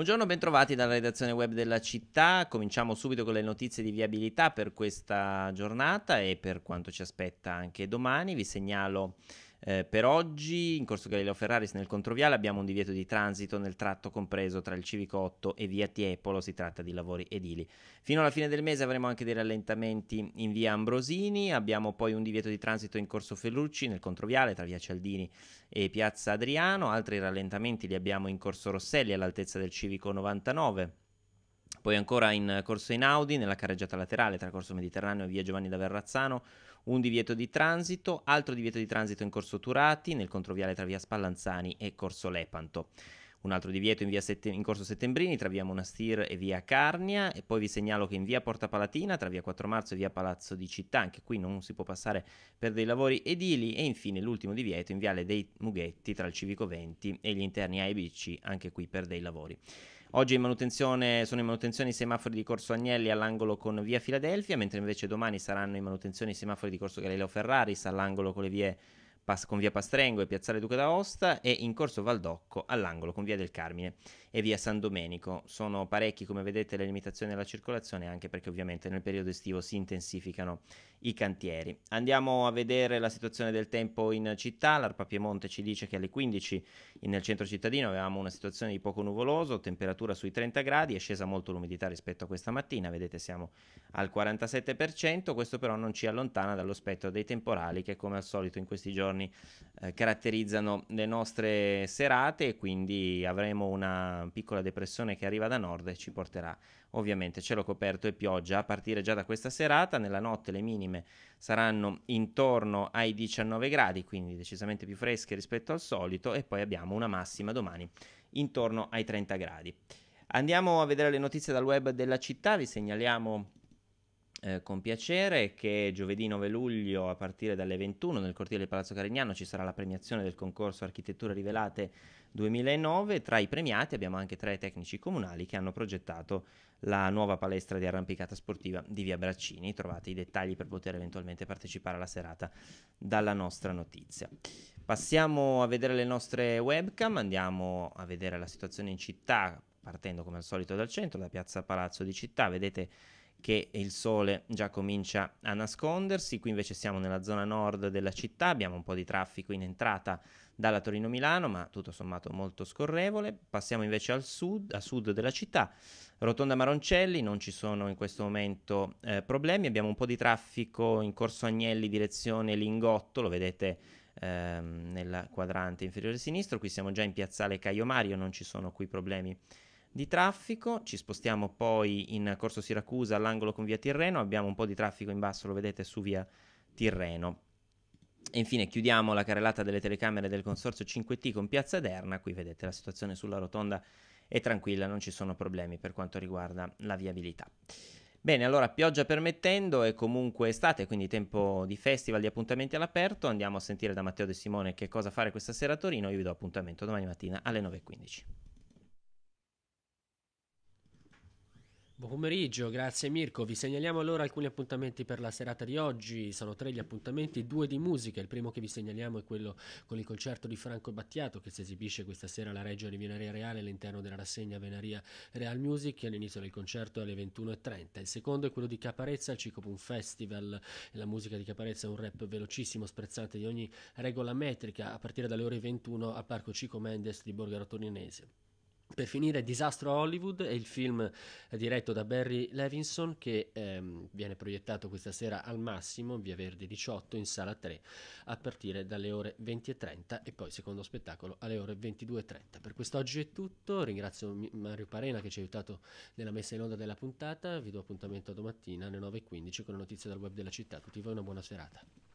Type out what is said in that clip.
Buongiorno, bentrovati dalla redazione web della città. Cominciamo subito con le notizie di viabilità per questa giornata e per quanto ci aspetta anche domani. Vi segnalo eh, per oggi, in corso Galileo Ferraris nel controviale, abbiamo un divieto di transito nel tratto compreso tra il Civico 8 e via Tiepolo, si tratta di lavori edili. Fino alla fine del mese avremo anche dei rallentamenti in via Ambrosini, abbiamo poi un divieto di transito in corso Fellucci nel controviale tra via Cialdini e piazza Adriano, altri rallentamenti li abbiamo in corso Rosselli all'altezza del Civico 99 poi ancora in corso Einaudi, nella carreggiata laterale tra Corso Mediterraneo e Via Giovanni da Verrazzano, un divieto di transito, altro divieto di transito in Corso Turati, nel controviale tra Via Spallanzani e Corso Lepanto. Un altro divieto in, Sette, in Corso Settembrini tra Via Monastir e Via Carnia e poi vi segnalo che in Via Porta Palatina tra Via 4 Marzo e Via Palazzo di Città, anche qui non si può passare per dei lavori edili e infine l'ultimo divieto in Viale dei Mughetti tra il Civico 20 e gli interni A e BC, anche qui per dei lavori. Oggi in sono in manutenzione i semafori di Corso Agnelli all'angolo con via Filadelfia, mentre invece domani saranno in manutenzione i semafori di Corso Galileo Ferraris all'angolo con le vie pas- con via Pastrengo e piazzale Duca d'Aosta e in corso Valdocco all'angolo con via del Carmine e via San Domenico. Sono parecchi come vedete le limitazioni alla circolazione anche perché ovviamente nel periodo estivo si intensificano i cantieri. Andiamo a vedere la situazione del tempo in città. L'Arpa Piemonte ci dice che alle 15 nel centro cittadino avevamo una situazione di poco nuvoloso, temperatura sui 30 gradi, è scesa molto l'umidità rispetto a questa mattina, vedete siamo al 47%, questo però non ci allontana dallo spettro dei temporali che come al solito in questi giorni giorni eh, caratterizzano le nostre serate e quindi avremo una piccola depressione che arriva da nord e ci porterà ovviamente cielo coperto e pioggia a partire già da questa serata. Nella notte le minime saranno intorno ai 19 gradi, quindi decisamente più fresche rispetto al solito e poi abbiamo una massima domani intorno ai 30 gradi. Andiamo a vedere le notizie dal web della città, vi segnaliamo eh, con piacere che giovedì 9 luglio a partire dalle 21 nel cortile del Palazzo Carignano ci sarà la premiazione del concorso Architetture Rivelate 2009. Tra i premiati abbiamo anche tre tecnici comunali che hanno progettato la nuova palestra di arrampicata sportiva di Via Braccini. Trovate i dettagli per poter eventualmente partecipare alla serata dalla nostra notizia. Passiamo a vedere le nostre webcam, andiamo a vedere la situazione in città partendo come al solito dal centro, da Piazza Palazzo di Città. Vedete che il sole già comincia a nascondersi, qui invece siamo nella zona nord della città, abbiamo un po' di traffico in entrata dalla Torino-Milano, ma tutto sommato molto scorrevole. Passiamo invece al sud, a sud della città, Rotonda Maroncelli, non ci sono in questo momento eh, problemi, abbiamo un po' di traffico in Corso Agnelli direzione Lingotto, lo vedete ehm, nel quadrante inferiore sinistro, qui siamo già in Piazzale Caio Mario, non ci sono qui problemi di traffico, ci spostiamo poi in Corso Siracusa all'angolo con via Tirreno, abbiamo un po' di traffico in basso, lo vedete su via Tirreno. E infine chiudiamo la carrellata delle telecamere del Consorzio 5T con Piazza Derna, qui vedete la situazione sulla rotonda è tranquilla, non ci sono problemi per quanto riguarda la viabilità. Bene, allora pioggia permettendo è comunque estate, quindi tempo di festival, di appuntamenti all'aperto. Andiamo a sentire da Matteo De Simone che cosa fare questa sera a Torino. Io vi do appuntamento domani mattina alle 9.15. Buon pomeriggio, grazie Mirko. Vi segnaliamo allora alcuni appuntamenti per la serata di oggi. Sono tre gli appuntamenti, due di musica. Il primo che vi segnaliamo è quello con il concerto di Franco Battiato che si esibisce questa sera alla Reggio di Venaria Reale all'interno della rassegna Venaria Real Music all'inizio del concerto alle 21.30. Il secondo è quello di Caparezza, il Cicopun Festival. La musica di Caparezza è un rap velocissimo, sprezzante di ogni regola metrica a partire dalle ore 21 al Parco Cico Mendes di Borgaro Torinese. Per finire, Disastro a Hollywood è il film diretto da Barry Levinson che ehm, viene proiettato questa sera al massimo in via Verde 18 in sala 3 a partire dalle ore 20.30 e poi secondo spettacolo alle ore 22.30. Per quest'oggi è tutto, ringrazio Mario Parena che ci ha aiutato nella messa in onda della puntata, vi do appuntamento domattina alle 9.15 con le notizie dal web della città. Tutti voi una buona serata.